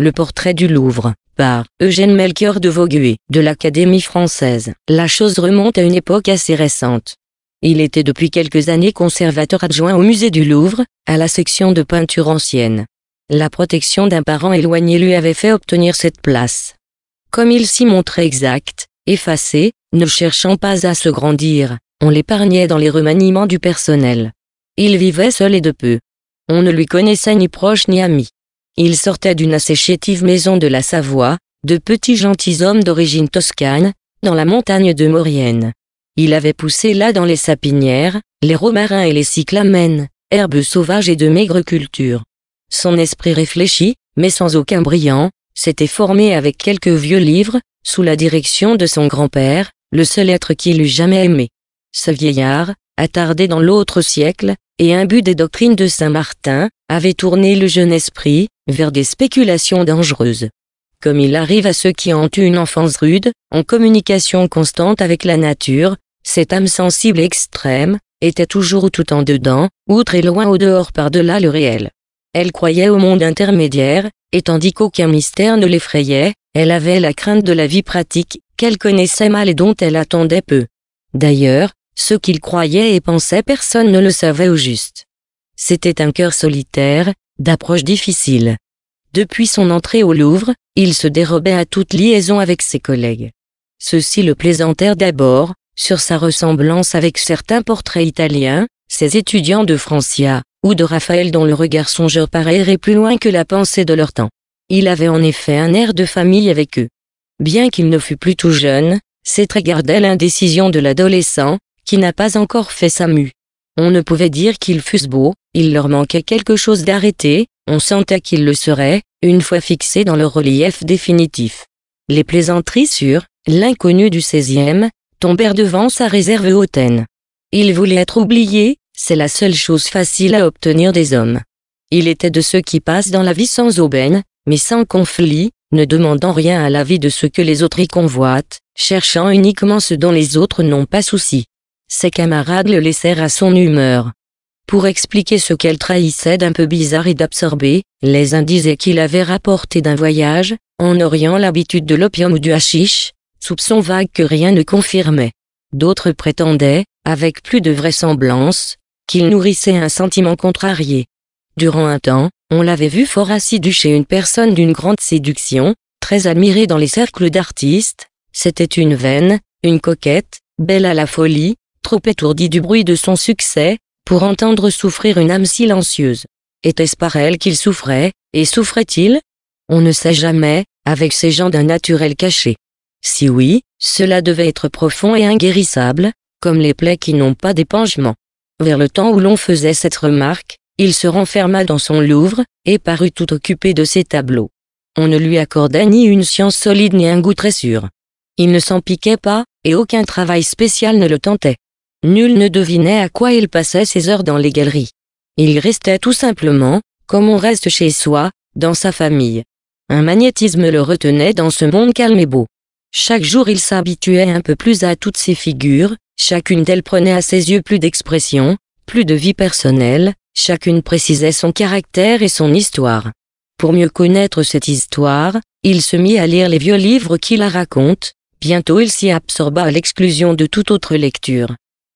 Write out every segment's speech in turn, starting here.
Le portrait du Louvre, par Eugène Melchior de Vaugué, de l'Académie française. La chose remonte à une époque assez récente. Il était depuis quelques années conservateur adjoint au musée du Louvre, à la section de peinture ancienne. La protection d'un parent éloigné lui avait fait obtenir cette place. Comme il s'y montrait exact, effacé, ne cherchant pas à se grandir, on l'épargnait dans les remaniements du personnel. Il vivait seul et de peu. On ne lui connaissait ni proche ni ami. Il sortait d'une assez chétive maison de la Savoie, de petits gentilshommes d'origine toscane, dans la montagne de Maurienne. Il avait poussé là dans les sapinières, les romarins et les cyclamènes, herbes sauvages et de maigre culture. Son esprit réfléchi, mais sans aucun brillant, s'était formé avec quelques vieux livres, sous la direction de son grand-père, le seul être qu'il eût jamais aimé. Ce vieillard, attardé dans l'autre siècle, et imbu des doctrines de Saint-Martin, avait tourné le jeune esprit, vers des spéculations dangereuses. Comme il arrive à ceux qui ont eu une enfance rude, en communication constante avec la nature, cette âme sensible extrême, était toujours tout en dedans, outre et loin au dehors par-delà le réel. Elle croyait au monde intermédiaire, et tandis qu'aucun mystère ne l'effrayait, elle avait la crainte de la vie pratique, qu'elle connaissait mal et dont elle attendait peu. D'ailleurs, ce qu'il croyait et pensait personne ne le savait au juste. C'était un cœur solitaire, d'approche difficile. Depuis son entrée au Louvre, il se dérobait à toute liaison avec ses collègues. Ceux-ci le plaisantèrent d'abord, sur sa ressemblance avec certains portraits italiens, ses étudiants de Francia, ou de Raphaël dont le regard songeur paraît plus loin que la pensée de leur temps. Il avait en effet un air de famille avec eux. Bien qu'il ne fût plus tout jeune, ses traits gardaient l'indécision de l'adolescent, qui n'a pas encore fait sa mue. On ne pouvait dire qu'ils fussent beaux, il leur manquait quelque chose d'arrêté, on sentait qu'ils le seraient, une fois fixés dans le relief définitif. Les plaisanteries sur l'inconnu du 16e tombèrent devant sa réserve hautaine. Il voulait être oublié, c'est la seule chose facile à obtenir des hommes. Il était de ceux qui passent dans la vie sans aubaine, mais sans conflit, ne demandant rien à la vie de ce que les autres y convoitent, cherchant uniquement ce dont les autres n'ont pas souci ses camarades le laissèrent à son humeur. Pour expliquer ce qu'elle trahissait d'un peu bizarre et d'absorbé, les uns disaient qu'il avait rapporté d'un voyage, en Orient l'habitude de l'opium ou du hashish, soupçon vague que rien ne confirmait. D'autres prétendaient, avec plus de vraisemblance, qu'il nourrissait un sentiment contrarié. Durant un temps, on l'avait vu fort assidu chez une personne d'une grande séduction, très admirée dans les cercles d'artistes, c'était une veine, une coquette, belle à la folie, trop étourdi du bruit de son succès, pour entendre souffrir une âme silencieuse. Était-ce par elle qu'il souffrait, et souffrait-il On ne sait jamais, avec ces gens d'un naturel caché. Si oui, cela devait être profond et inguérissable, comme les plaies qui n'ont pas d'épanchement. Vers le temps où l'on faisait cette remarque, il se renferma dans son Louvre, et parut tout occupé de ses tableaux. On ne lui accordait ni une science solide ni un goût très sûr. Il ne s'en piquait pas, et aucun travail spécial ne le tentait. Nul ne devinait à quoi il passait ses heures dans les galeries. Il restait tout simplement, comme on reste chez soi, dans sa famille. Un magnétisme le retenait dans ce monde calme et beau. Chaque jour il s'habituait un peu plus à toutes ces figures, chacune d'elles prenait à ses yeux plus d'expression, plus de vie personnelle, chacune précisait son caractère et son histoire. Pour mieux connaître cette histoire, il se mit à lire les vieux livres qui la racontent, bientôt il s'y absorba à l'exclusion de toute autre lecture.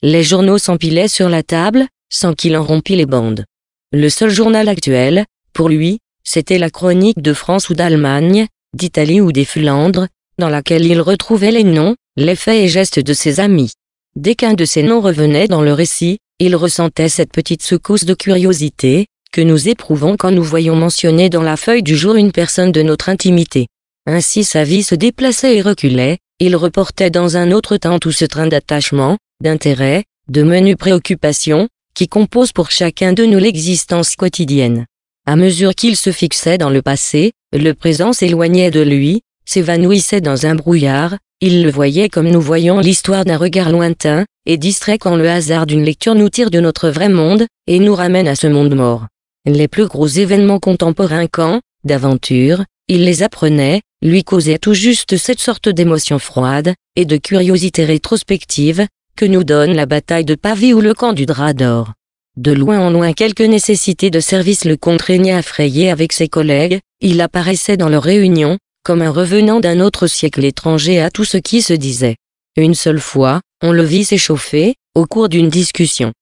Les journaux s'empilaient sur la table, sans qu'il en rompît les bandes. Le seul journal actuel, pour lui, c'était la chronique de France ou d'Allemagne, d'Italie ou des Flandres, dans laquelle il retrouvait les noms, les faits et gestes de ses amis. Dès qu'un de ces noms revenait dans le récit, il ressentait cette petite secousse de curiosité, que nous éprouvons quand nous voyons mentionner dans la feuille du jour une personne de notre intimité. Ainsi sa vie se déplaçait et reculait, il reportait dans un autre temps tout ce train d'attachement, d'intérêts, de menus préoccupations, qui composent pour chacun de nous l'existence quotidienne. À mesure qu'il se fixait dans le passé, le présent s'éloignait de lui, s'évanouissait dans un brouillard, il le voyait comme nous voyons l'histoire d'un regard lointain, et distrait quand le hasard d'une lecture nous tire de notre vrai monde, et nous ramène à ce monde mort. Les plus gros événements contemporains quand, d'aventure, il les apprenait, lui causaient tout juste cette sorte d'émotion froide, et de curiosité rétrospective, que nous donne la bataille de Pavie ou le camp du drap d'or. De loin en loin quelques nécessités de service le contraignaient à frayer avec ses collègues, il apparaissait dans leurs réunions, comme un revenant d'un autre siècle étranger à tout ce qui se disait. Une seule fois, on le vit s'échauffer, au cours d'une discussion.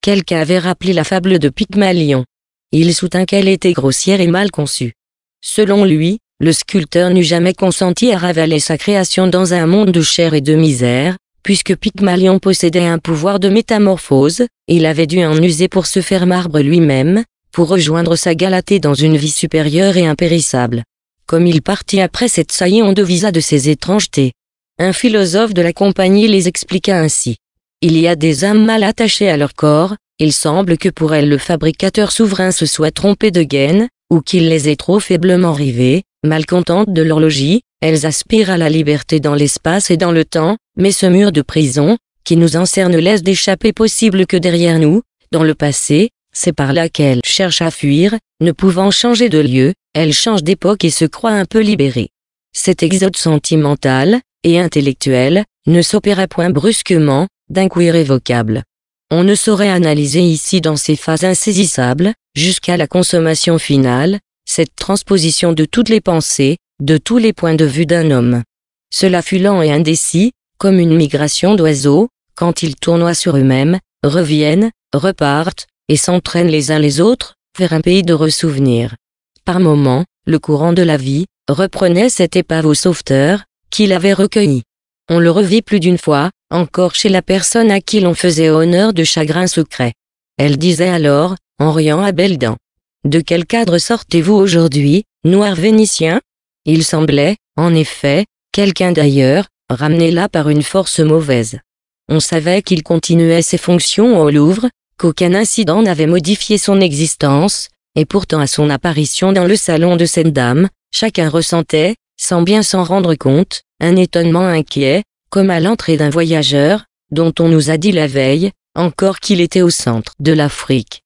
Quelqu'un avait rappelé la fable de Pygmalion. Il soutint qu'elle était grossière et mal conçue. Selon lui, le sculpteur n'eût jamais consenti à ravaler sa création dans un monde de chair et de misère, puisque Pygmalion possédait un pouvoir de métamorphose, il avait dû en user pour se faire marbre lui-même, pour rejoindre sa Galatée dans une vie supérieure et impérissable. Comme il partit après cette saillie on devisa de ses étrangetés. Un philosophe de la compagnie les expliqua ainsi. Il y a des âmes mal attachées à leur corps, il semble que pour elles le fabricateur souverain se soit trompé de gaine, ou qu'il les ait trop faiblement rivées, mal contentes de leur logis, elles aspirent à la liberté dans l'espace et dans le temps, mais ce mur de prison, qui nous encerne laisse d'échapper possible que derrière nous, dans le passé, c'est par là qu'elles cherchent à fuir, ne pouvant changer de lieu, elles changent d'époque et se croient un peu libérées. Cet exode sentimental, et intellectuel, ne s'opéra point brusquement, d'un coup irrévocable. On ne saurait analyser ici dans ces phases insaisissables, jusqu'à la consommation finale, cette transposition de toutes les pensées, de tous les points de vue d'un homme. Cela fut lent et indécis, comme une migration d'oiseaux, quand ils tournoient sur eux-mêmes, reviennent, repartent, et s'entraînent les uns les autres, vers un pays de ressouvenir. Par moments, le courant de la vie, reprenait cette épave au sauveteur, qu'il avait recueilli. On le revit plus d'une fois, encore chez la personne à qui l'on faisait honneur de chagrin secret. Elle disait alors, en riant à belles dents. De quel cadre sortez-vous aujourd'hui, noir vénitien il semblait, en effet, quelqu'un d'ailleurs, ramené là par une force mauvaise. On savait qu'il continuait ses fonctions au Louvre, qu'aucun incident n'avait modifié son existence, et pourtant à son apparition dans le salon de cette dame, chacun ressentait, sans bien s'en rendre compte, un étonnement inquiet, comme à l'entrée d'un voyageur, dont on nous a dit la veille, encore qu'il était au centre de l'Afrique.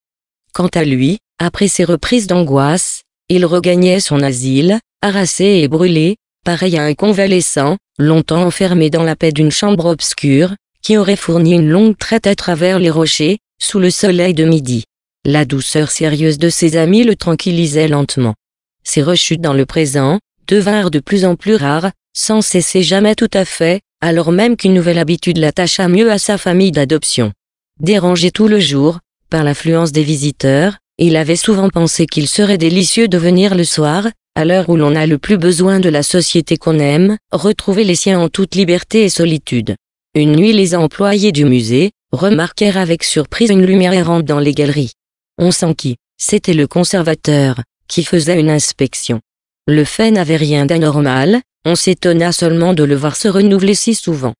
Quant à lui, après ses reprises d'angoisse, il regagnait son asile, harassé et brûlé, pareil à un convalescent, longtemps enfermé dans la paix d'une chambre obscure, qui aurait fourni une longue traite à travers les rochers, sous le soleil de midi. La douceur sérieuse de ses amis le tranquillisait lentement. Ses rechutes dans le présent devinrent de plus en plus rares, sans cesser jamais tout à fait, alors même qu'une nouvelle habitude l'attacha mieux à sa famille d'adoption. Dérangé tout le jour, par l'affluence des visiteurs, il avait souvent pensé qu'il serait délicieux de venir le soir, à l'heure où l'on a le plus besoin de la société qu'on aime, retrouver les siens en toute liberté et solitude. Une nuit les employés du musée remarquèrent avec surprise une lumière errante dans les galeries. On sent qui c'était le conservateur, qui faisait une inspection. Le fait n'avait rien d'anormal, on s'étonna seulement de le voir se renouveler si souvent.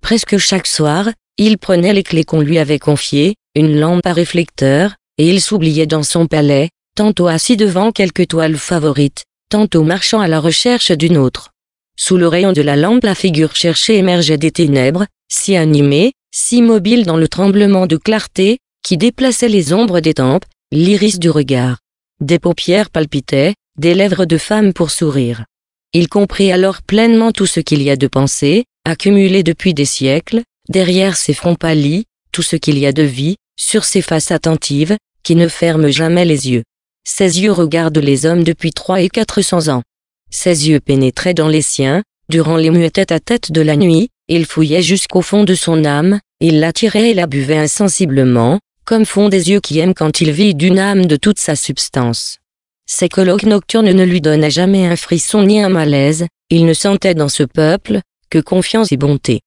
Presque chaque soir, il prenait les clés qu'on lui avait confiées, une lampe à réflecteur, et il s'oubliait dans son palais, tantôt assis devant quelques toiles favorites tantôt marchant à la recherche d'une autre. Sous le rayon de la lampe la figure cherchée émergeait des ténèbres, si animée, si mobile dans le tremblement de clarté, qui déplaçait les ombres des tempes, l'iris du regard. Des paupières palpitaient, des lèvres de femme pour sourire. Il comprit alors pleinement tout ce qu'il y a de pensée, accumulé depuis des siècles, derrière ses fronts pâlis, tout ce qu'il y a de vie, sur ses faces attentives, qui ne ferment jamais les yeux ses yeux regardent les hommes depuis trois et quatre cents ans. Ses yeux pénétraient dans les siens, durant les muets tête à tête de la nuit, il fouillait jusqu'au fond de son âme, il l'attirait et la buvait insensiblement, comme font des yeux qui aiment quand ils vit d'une âme de toute sa substance. Ses colloques nocturnes ne lui donnaient jamais un frisson ni un malaise, il ne sentait dans ce peuple que confiance et bonté.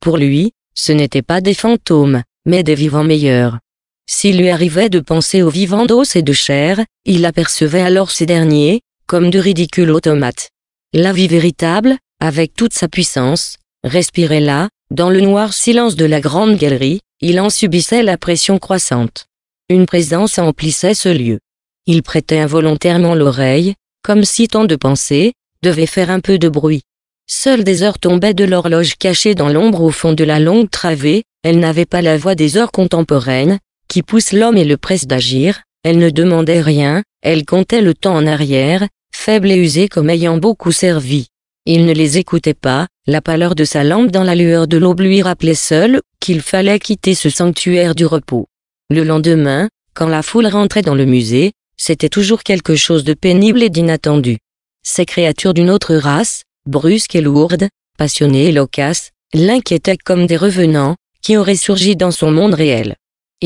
Pour lui, ce n'étaient pas des fantômes, mais des vivants meilleurs. S'il lui arrivait de penser aux vivants d'os et de chair, il apercevait alors ces derniers, comme de ridicules automates. La vie véritable, avec toute sa puissance, respirait là, dans le noir silence de la grande galerie, il en subissait la pression croissante. Une présence emplissait ce lieu. Il prêtait involontairement l'oreille, comme si tant de pensées, devaient faire un peu de bruit. Seules des heures tombaient de l'horloge cachée dans l'ombre au fond de la longue travée, elle n'avait pas la voix des heures contemporaines, qui pousse l'homme et le presse d'agir, elle ne demandait rien, elle comptait le temps en arrière, faible et usée comme ayant beaucoup servi. Il ne les écoutait pas, la pâleur de sa lampe dans la lueur de l'aube lui rappelait seule qu'il fallait quitter ce sanctuaire du repos. Le lendemain, quand la foule rentrait dans le musée, c'était toujours quelque chose de pénible et d'inattendu. Ces créatures d'une autre race, brusques et lourdes, passionnées et loquaces, l'inquiétaient comme des revenants, qui auraient surgi dans son monde réel.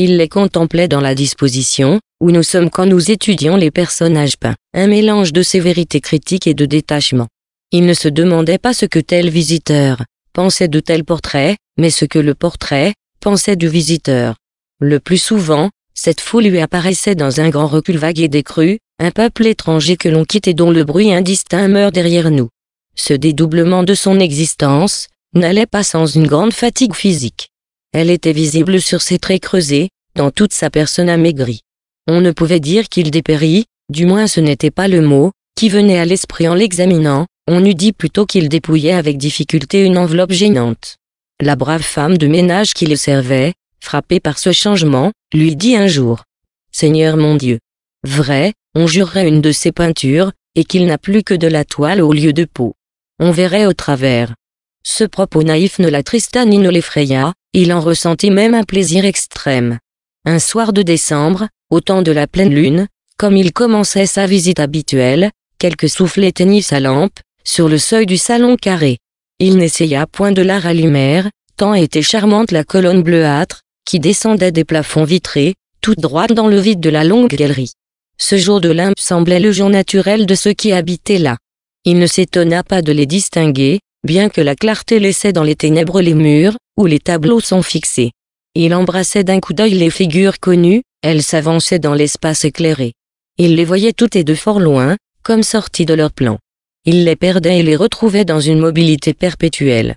Il les contemplait dans la disposition, où nous sommes quand nous étudions les personnages peints, un mélange de sévérité critique et de détachement. Il ne se demandait pas ce que tel visiteur pensait de tel portrait, mais ce que le portrait pensait du visiteur. Le plus souvent, cette foule lui apparaissait dans un grand recul vague et décru, un peuple étranger que l'on quitte et dont le bruit indistinct meurt derrière nous. Ce dédoublement de son existence n'allait pas sans une grande fatigue physique. Elle était visible sur ses traits creusés, dans toute sa personne amaigrie. On ne pouvait dire qu'il dépérit, du moins ce n'était pas le mot, qui venait à l'esprit en l'examinant, on eût dit plutôt qu'il dépouillait avec difficulté une enveloppe gênante. La brave femme de ménage qui le servait, frappée par ce changement, lui dit un jour « Seigneur mon Dieu, vrai, on jurerait une de ses peintures, et qu'il n'a plus que de la toile au lieu de peau. On verrait au travers. » Ce propos naïf ne l'attrista ni ne l'effraya, il en ressentit même un plaisir extrême. Un soir de décembre, au temps de la pleine lune, comme il commençait sa visite habituelle, quelques souffles éteignirent sa lampe, sur le seuil du salon carré. Il n'essaya point de la rallumer, tant était charmante la colonne bleuâtre, qui descendait des plafonds vitrés, toute droite dans le vide de la longue galerie. Ce jour de limpe semblait le jour naturel de ceux qui habitaient là. Il ne s'étonna pas de les distinguer, bien que la clarté laissait dans les ténèbres les murs, où les tableaux sont fixés. Il embrassait d'un coup d'œil les figures connues, elles s'avançaient dans l'espace éclairé. Il les voyait toutes et de fort loin, comme sorties de leur plan. Il les perdait et les retrouvait dans une mobilité perpétuelle.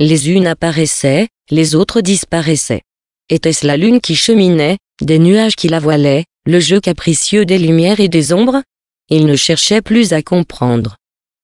Les unes apparaissaient, les autres disparaissaient. Était-ce la lune qui cheminait, des nuages qui la voilaient, le jeu capricieux des lumières et des ombres Il ne cherchait plus à comprendre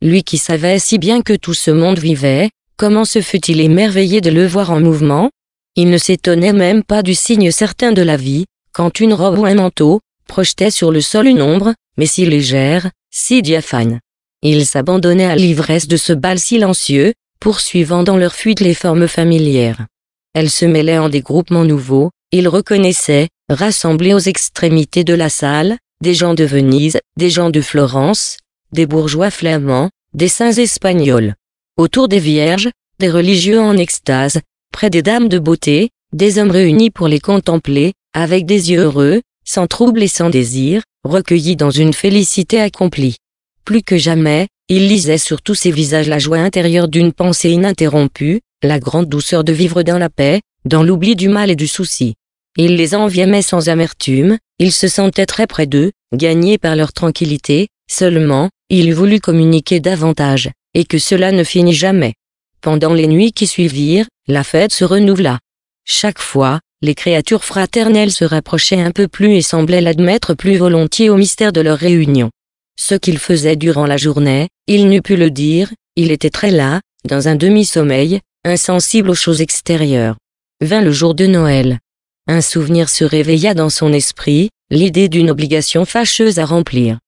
lui qui savait si bien que tout ce monde vivait, comment se fut-il émerveillé de le voir en mouvement Il ne s'étonnait même pas du signe certain de la vie, quand une robe ou un manteau, projetait sur le sol une ombre, mais si légère, si diaphane. Il s'abandonnait à l'ivresse de ce bal silencieux, poursuivant dans leur fuite les formes familières. Elles se mêlaient en des groupements nouveaux, il reconnaissait, rassemblés aux extrémités de la salle, des gens de Venise, des gens de Florence, des bourgeois flamands, des saints espagnols. Autour des vierges, des religieux en extase, près des dames de beauté, des hommes réunis pour les contempler, avec des yeux heureux, sans trouble et sans désir, recueillis dans une félicité accomplie. Plus que jamais, il lisait sur tous ces visages la joie intérieure d'une pensée ininterrompue, la grande douceur de vivre dans la paix, dans l'oubli du mal et du souci. Il les enviait sans amertume, il se sentait très près d'eux, gagné par leur tranquillité, Seulement, il voulut communiquer davantage, et que cela ne finit jamais. Pendant les nuits qui suivirent, la fête se renouvela. Chaque fois, les créatures fraternelles se rapprochaient un peu plus et semblaient l'admettre plus volontiers au mystère de leur réunion. Ce qu'il faisait durant la journée, il n'eût pu le dire, il était très là, dans un demi-sommeil, insensible aux choses extérieures. Vint le jour de Noël. Un souvenir se réveilla dans son esprit, l'idée d'une obligation fâcheuse à remplir.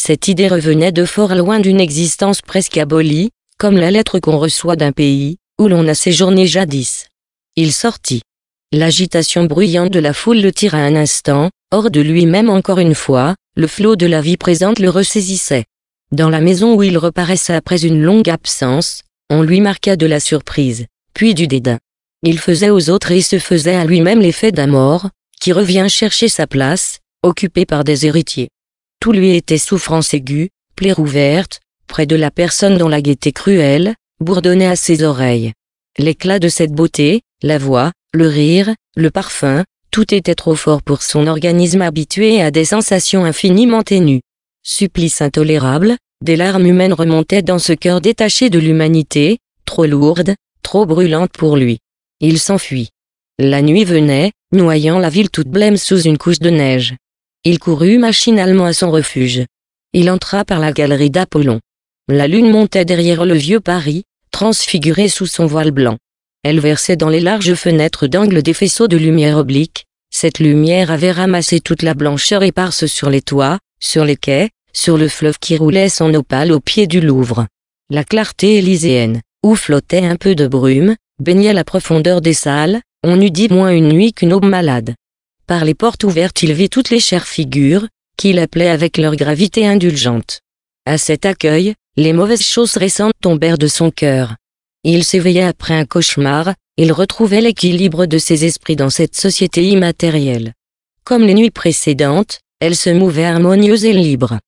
Cette idée revenait de fort loin d'une existence presque abolie, comme la lettre qu'on reçoit d'un pays, où l'on a séjourné jadis. Il sortit. L'agitation bruyante de la foule le tira un instant, hors de lui-même encore une fois, le flot de la vie présente le ressaisissait. Dans la maison où il reparaissait après une longue absence, on lui marqua de la surprise, puis du dédain. Il faisait aux autres et se faisait à lui-même l'effet d'un mort, qui revient chercher sa place, occupé par des héritiers. Tout lui était souffrance aiguë, plaire ouverte, près de la personne dont la gaieté cruelle, bourdonnait à ses oreilles. L'éclat de cette beauté, la voix, le rire, le parfum, tout était trop fort pour son organisme habitué à des sensations infiniment ténues. Supplice intolérable, des larmes humaines remontaient dans ce cœur détaché de l'humanité, trop lourde, trop brûlante pour lui. Il s'enfuit. La nuit venait, noyant la ville toute blême sous une couche de neige. Il courut machinalement à son refuge. Il entra par la galerie d'Apollon. La lune montait derrière le vieux Paris, transfigurée sous son voile blanc. Elle versait dans les larges fenêtres d'angle des faisceaux de lumière oblique. Cette lumière avait ramassé toute la blancheur éparse sur les toits, sur les quais, sur le fleuve qui roulait son opale au pied du Louvre. La clarté élyséenne, où flottait un peu de brume, baignait la profondeur des salles, on eût dit moins une nuit qu'une aube malade. Par les portes ouvertes il vit toutes les chères figures, qu'il appelait avec leur gravité indulgente. À cet accueil, les mauvaises choses récentes tombèrent de son cœur. Il s'éveillait après un cauchemar, il retrouvait l'équilibre de ses esprits dans cette société immatérielle. Comme les nuits précédentes, elle se mouvait harmonieuse et libre.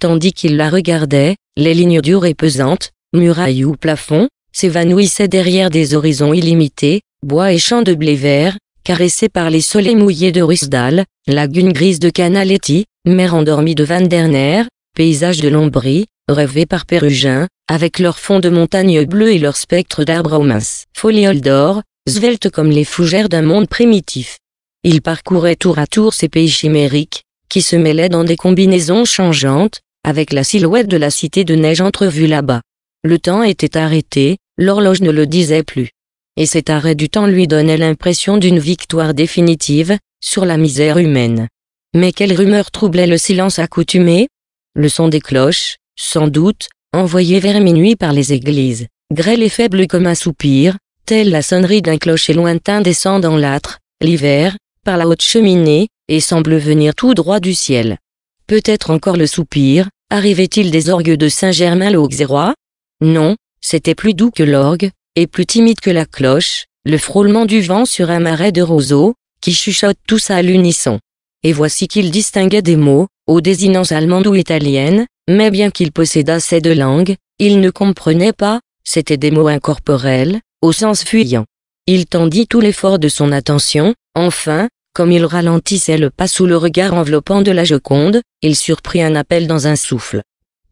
Tandis qu'il la regardait, les lignes dures et pesantes, murailles ou plafonds, s'évanouissaient derrière des horizons illimités, bois et champs de blé vert, caressés par les soleils mouillés de Ruisdal, lagune grise de Canaletti, mer endormie de Van Derner, paysage de Lombrie, rêvé par Pérugin, avec leurs fonds de montagnes bleues et leurs spectres d'arbres aux minces folioles d'or, sveltes comme les fougères d'un monde primitif. Ils parcouraient tour à tour ces pays chimériques, qui se mêlaient dans des combinaisons changeantes, avec la silhouette de la cité de neige entrevue là-bas. Le temps était arrêté, l'horloge ne le disait plus et cet arrêt du temps lui donnait l'impression d'une victoire définitive, sur la misère humaine. Mais quelle rumeur troublait le silence accoutumé Le son des cloches, sans doute, envoyé vers minuit par les églises, grêle et faible comme un soupir, telle la sonnerie d'un clocher lointain descend dans l'âtre, l'hiver, par la haute cheminée, et semble venir tout droit du ciel. Peut-être encore le soupir, arrivait-il des orgues de Saint-Germain l'Auxerrois Non, c'était plus doux que l'orgue, et plus timide que la cloche, le frôlement du vent sur un marais de roseaux, qui chuchote tous à l'unisson. Et voici qu'il distinguait des mots, aux désinences allemandes ou italiennes, mais bien qu'il possédât ces deux langues, il ne comprenait pas, c'étaient des mots incorporels, au sens fuyant. Il tendit tout l'effort de son attention, enfin, comme il ralentissait le pas sous le regard enveloppant de la Joconde, il surprit un appel dans un souffle.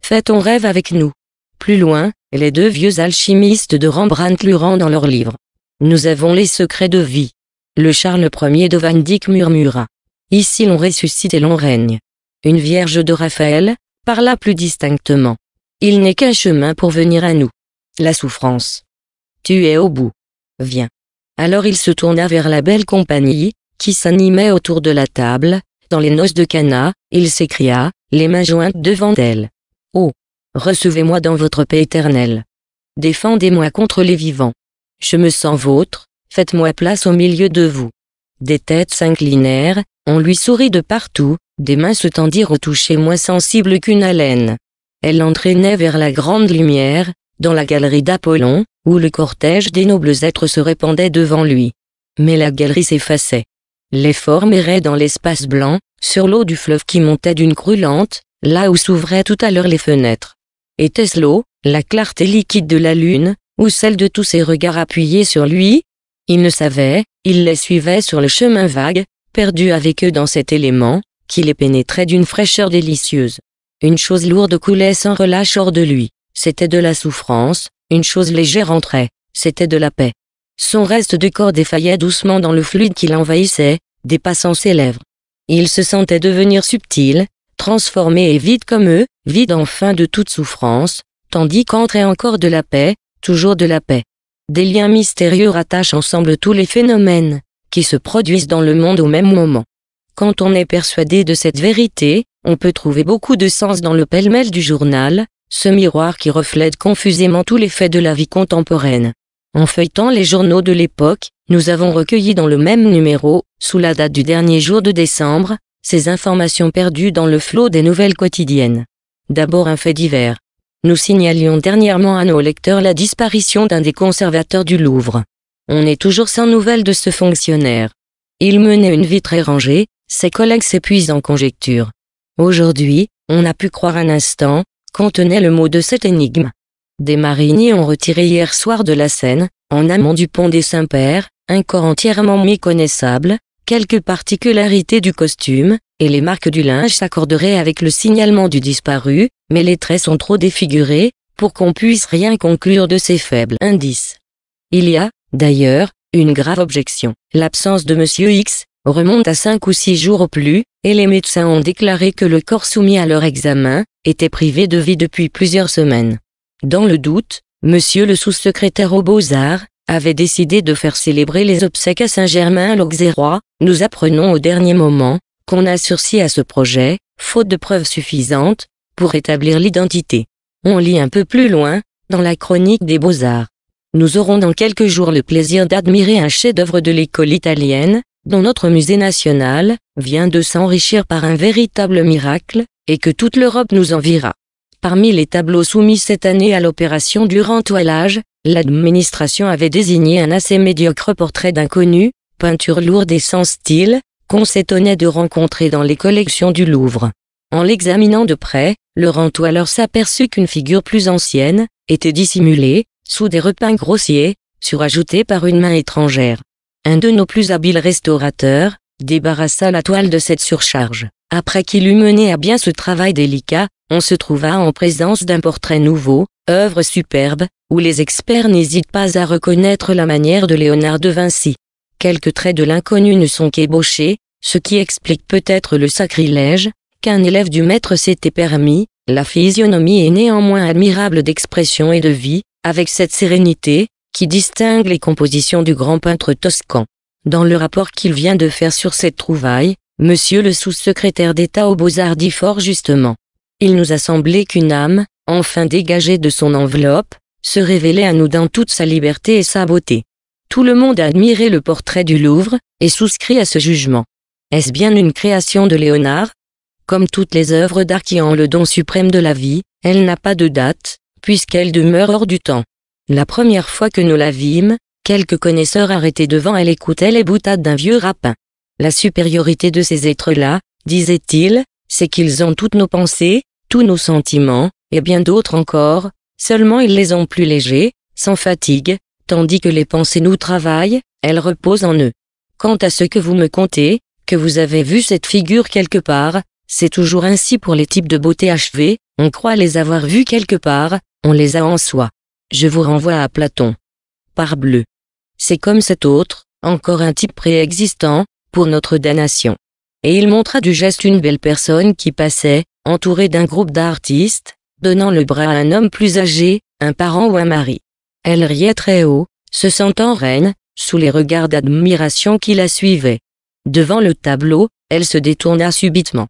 Fais ton rêve avec nous. Plus loin, les deux vieux alchimistes de Rembrandt Lurent dans leur livre. Nous avons les secrets de vie. Le Charles Ier de Van Dyck murmura. Ici l'on ressuscite et l'on règne. Une vierge de Raphaël, parla plus distinctement. Il n'est qu'un chemin pour venir à nous. La souffrance. Tu es au bout. Viens. Alors il se tourna vers la belle compagnie, qui s'animait autour de la table, dans les noces de Cana, il s'écria, les mains jointes devant elle recevez-moi dans votre paix éternelle. Défendez-moi contre les vivants. Je me sens vôtre, faites-moi place au milieu de vous. Des têtes s'inclinèrent, on lui sourit de partout, des mains se tendirent au toucher moins sensible qu'une haleine. Elle l'entraînait vers la grande lumière, dans la galerie d'Apollon, où le cortège des nobles êtres se répandait devant lui. Mais la galerie s'effaçait. Les formes erraient dans l'espace blanc, sur l'eau du fleuve qui montait d'une crue lente, là où s'ouvraient tout à l'heure les fenêtres. Était-ce l'eau, la clarté liquide de la lune, ou celle de tous ses regards appuyés sur lui Il ne savait, il les suivait sur le chemin vague, perdu avec eux dans cet élément, qui les pénétrait d'une fraîcheur délicieuse. Une chose lourde coulait sans relâche hors de lui, c'était de la souffrance, une chose légère entrait, c'était de la paix. Son reste de corps défaillait doucement dans le fluide qui l'envahissait, dépassant ses lèvres. Il se sentait devenir subtil, transformé et vide comme eux, vide enfin de toute souffrance, tandis qu'entre encore de la paix, toujours de la paix. Des liens mystérieux rattachent ensemble tous les phénomènes qui se produisent dans le monde au même moment. Quand on est persuadé de cette vérité, on peut trouver beaucoup de sens dans le pêle-mêle du journal, ce miroir qui reflète confusément tous les faits de la vie contemporaine. En feuilletant les journaux de l'époque, nous avons recueilli dans le même numéro, sous la date du dernier jour de décembre, ces informations perdues dans le flot des nouvelles quotidiennes. D'abord un fait divers. Nous signalions dernièrement à nos lecteurs la disparition d'un des conservateurs du Louvre. On est toujours sans nouvelles de ce fonctionnaire. Il menait une vie très rangée, ses collègues s'épuisent en conjectures. Aujourd'hui, on a pu croire un instant, tenait le mot de cette énigme. Des mariniers ont retiré hier soir de la Seine, en amont du pont des Saints-Pères, un corps entièrement méconnaissable, Quelques particularités du costume, et les marques du linge s'accorderaient avec le signalement du disparu, mais les traits sont trop défigurés, pour qu'on puisse rien conclure de ces faibles indices. Il y a, d'ailleurs, une grave objection. L'absence de Monsieur X remonte à cinq ou six jours au plus, et les médecins ont déclaré que le corps soumis à leur examen était privé de vie depuis plusieurs semaines. Dans le doute, Monsieur le sous-secrétaire aux beaux-arts avait décidé de faire célébrer les obsèques à Saint-Germain l'Auxerrois, nous apprenons au dernier moment, qu'on a sursis à ce projet, faute de preuves suffisantes, pour établir l'identité. On lit un peu plus loin, dans la chronique des beaux-arts. Nous aurons dans quelques jours le plaisir d'admirer un chef-d'œuvre de l'école italienne, dont notre musée national vient de s'enrichir par un véritable miracle, et que toute l'Europe nous envira. Parmi les tableaux soumis cette année à l'opération du rentoilage, l'administration avait désigné un assez médiocre portrait d'inconnu, peinture lourde et sans style, qu'on s'étonnait de rencontrer dans les collections du Louvre. En l'examinant de près, le Toileur s'aperçut qu'une figure plus ancienne, était dissimulée, sous des repeints grossiers, surajoutés par une main étrangère. Un de nos plus habiles restaurateurs, débarrassa la toile de cette surcharge. Après qu'il eut mené à bien ce travail délicat, on se trouva en présence d'un portrait nouveau, œuvre superbe, où les experts n'hésitent pas à reconnaître la manière de Léonard de Vinci. Quelques traits de l'inconnu ne sont qu'ébauchés, ce qui explique peut-être le sacrilège, qu'un élève du maître s'était permis, la physionomie est néanmoins admirable d'expression et de vie, avec cette sérénité, qui distingue les compositions du grand peintre toscan. Dans le rapport qu'il vient de faire sur cette trouvaille, monsieur le sous-secrétaire d'État aux Beaux-Arts dit fort justement il nous a semblé qu'une âme, enfin dégagée de son enveloppe, se révélait à nous dans toute sa liberté et sa beauté. Tout le monde a admiré le portrait du Louvre, et souscrit à ce jugement. Est-ce bien une création de Léonard Comme toutes les œuvres d'art qui ont le don suprême de la vie, elle n'a pas de date, puisqu'elle demeure hors du temps. La première fois que nous la vîmes, quelques connaisseurs arrêtés devant elle écoutaient les boutades d'un vieux rapin. La supériorité de ces êtres-là, disaient-ils, c'est qu'ils ont toutes nos pensées, tous nos sentiments, et bien d'autres encore, seulement ils les ont plus légers, sans fatigue, tandis que les pensées nous travaillent, elles reposent en eux. Quant à ce que vous me contez, que vous avez vu cette figure quelque part, c'est toujours ainsi pour les types de beauté achevés. on croit les avoir vus quelque part, on les a en soi. Je vous renvoie à Platon. Parbleu. C'est comme cet autre, encore un type préexistant, pour notre damnation. Et il montra du geste une belle personne qui passait, entourée d'un groupe d'artistes, donnant le bras à un homme plus âgé, un parent ou un mari. Elle riait très haut, se sentant reine, sous les regards d'admiration qui la suivaient. Devant le tableau, elle se détourna subitement.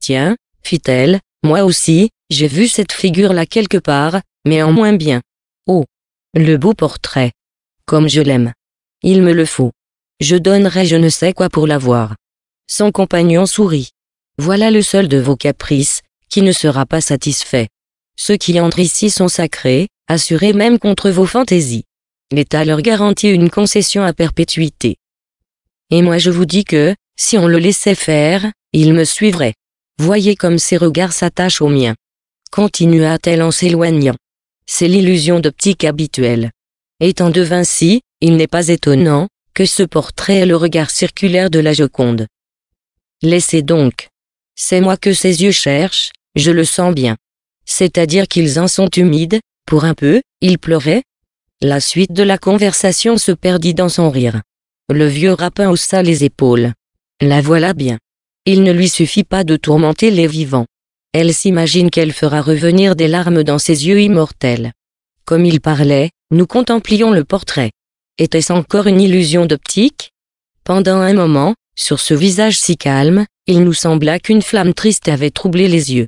Tiens, fit-elle, moi aussi, j'ai vu cette figure-là quelque part, mais en moins bien. Oh Le beau portrait Comme je l'aime Il me le faut. Je donnerai je ne sais quoi pour l'avoir. Son compagnon sourit. Voilà le seul de vos caprices, qui ne sera pas satisfait. Ceux qui entrent ici sont sacrés, assurés même contre vos fantaisies. L'État leur garantit une concession à perpétuité. Et moi je vous dis que, si on le laissait faire, il me suivrait. Voyez comme ses regards s'attachent aux miens. Continua-t-elle en s'éloignant. C'est l'illusion d'optique habituelle. Étant de Vinci, il n'est pas étonnant que ce portrait ait le regard circulaire de la Joconde. Laissez donc, c'est moi que ses yeux cherchent, je le sens bien. C'est-à-dire qu'ils en sont humides, pour un peu, il pleurait. La suite de la conversation se perdit dans son rire. Le vieux rapin haussa les épaules. La voilà bien. Il ne lui suffit pas de tourmenter les vivants. Elle s'imagine qu'elle fera revenir des larmes dans ses yeux immortels. Comme il parlait, nous contemplions le portrait. Était-ce encore une illusion d'optique Pendant un moment, sur ce visage si calme, il nous sembla qu'une flamme triste avait troublé les yeux.